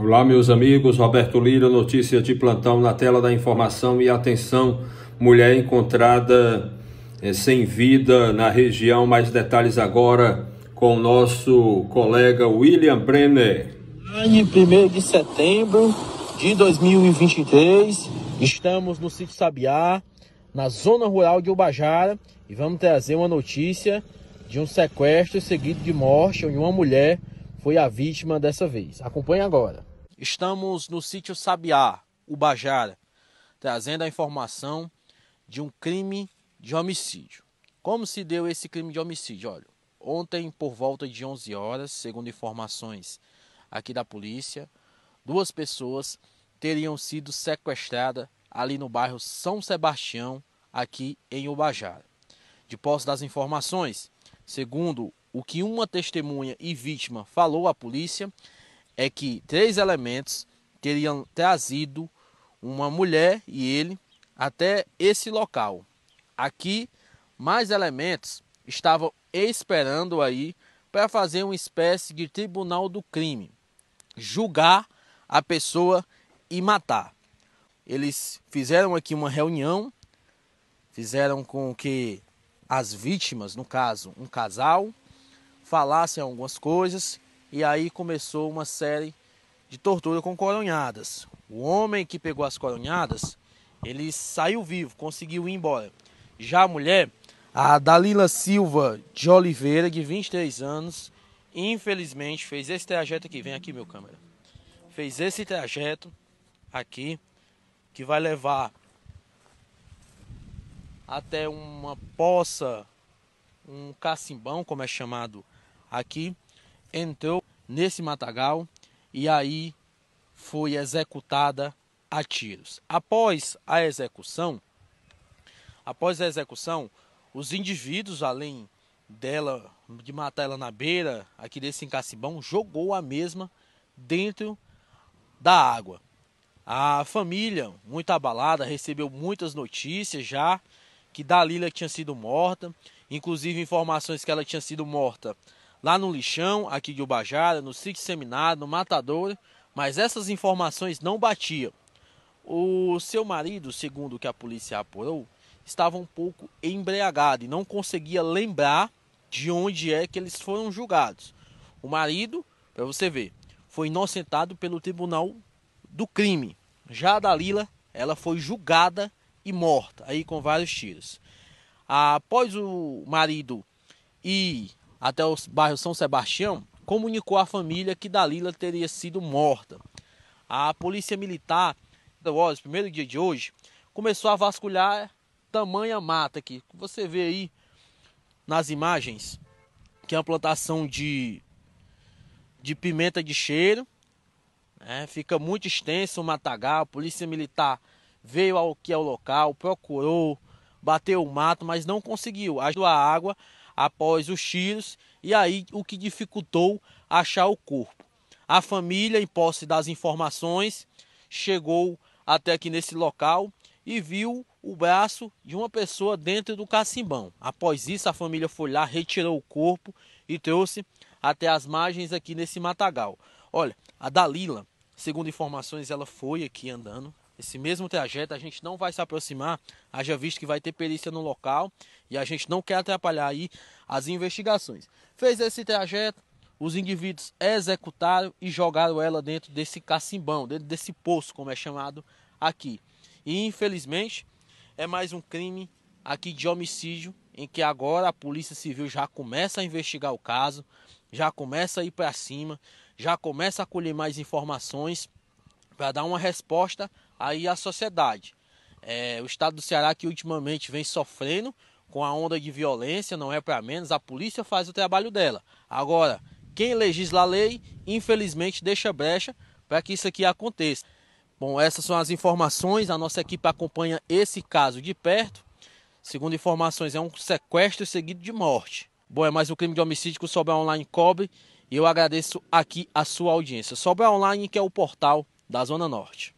Olá, meus amigos. Roberto Lira, notícia de plantão na tela da informação e atenção. Mulher encontrada é, sem vida na região. Mais detalhes agora com o nosso colega William Brenner. Em 1 de setembro de 2023, estamos no sítio Sabiá, na zona rural de Ubajara, e vamos trazer uma notícia de um sequestro seguido de morte, onde uma mulher foi a vítima dessa vez. Acompanhe agora. Estamos no sítio Sabiá, Ubajara, trazendo a informação de um crime de homicídio. Como se deu esse crime de homicídio? Olha, ontem por volta de 11 horas, segundo informações aqui da polícia, duas pessoas teriam sido sequestradas ali no bairro São Sebastião, aqui em Ubajara. De posse das informações, segundo o que uma testemunha e vítima falou à polícia, é que três elementos teriam trazido uma mulher e ele até esse local. Aqui, mais elementos estavam esperando aí para fazer uma espécie de tribunal do crime, julgar a pessoa e matar. Eles fizeram aqui uma reunião, fizeram com que as vítimas, no caso, um casal, falassem algumas coisas e aí começou uma série de tortura com coronhadas. O homem que pegou as coronhadas, ele saiu vivo, conseguiu ir embora. Já a mulher, a Dalila Silva de Oliveira, de 23 anos, infelizmente fez esse trajeto aqui. Vem aqui, meu câmera. Fez esse trajeto aqui, que vai levar até uma poça, um cacimbão, como é chamado aqui, entrou nesse matagal e aí foi executada a tiros. Após a execução, após a execução, os indivíduos, além dela de matar ela na beira aqui desse encacibão, jogou a mesma dentro da água. A família, muito abalada, recebeu muitas notícias já que Dalila tinha sido morta, inclusive informações que ela tinha sido morta lá no Lixão, aqui de Ubajara, no Sítio Seminário, no Matador, mas essas informações não batiam. O seu marido, segundo o que a polícia apurou, estava um pouco embriagado e não conseguia lembrar de onde é que eles foram julgados. O marido, para você ver, foi inocentado pelo tribunal do crime. Já a Dalila, ela foi julgada e morta, aí com vários tiros. Após o marido e até o bairro São Sebastião, comunicou à família que Dalila teria sido morta. A polícia militar, no então, primeiro dia de hoje, começou a vasculhar tamanha mata aqui. Você vê aí nas imagens que é uma plantação de, de pimenta de cheiro. Né? Fica muito extenso o matagal. A polícia militar veio ao que é o local, procurou, bateu o mato, mas não conseguiu. A água após os tiros e aí o que dificultou achar o corpo. A família, em posse das informações, chegou até aqui nesse local e viu o braço de uma pessoa dentro do cacimbão. Após isso, a família foi lá, retirou o corpo e trouxe até as margens aqui nesse matagal. Olha, a Dalila, segundo informações, ela foi aqui andando, esse mesmo trajeto, a gente não vai se aproximar, haja visto que vai ter perícia no local e a gente não quer atrapalhar aí as investigações. Fez esse trajeto, os indivíduos executaram e jogaram ela dentro desse cacimbão, dentro desse poço, como é chamado aqui. E infelizmente é mais um crime aqui de homicídio em que agora a Polícia Civil já começa a investigar o caso, já começa a ir para cima, já começa a colher mais informações para dar uma resposta aí a sociedade. É, o estado do Ceará que ultimamente vem sofrendo com a onda de violência, não é para menos, a polícia faz o trabalho dela. Agora, quem legisla a lei, infelizmente, deixa brecha para que isso aqui aconteça. Bom, essas são as informações, a nossa equipe acompanha esse caso de perto. Segundo informações, é um sequestro seguido de morte. Bom, é mais um crime de homicídio que o Sobral Online cobre e eu agradeço aqui a sua audiência. Sobral Online, que é o portal da Zona Norte.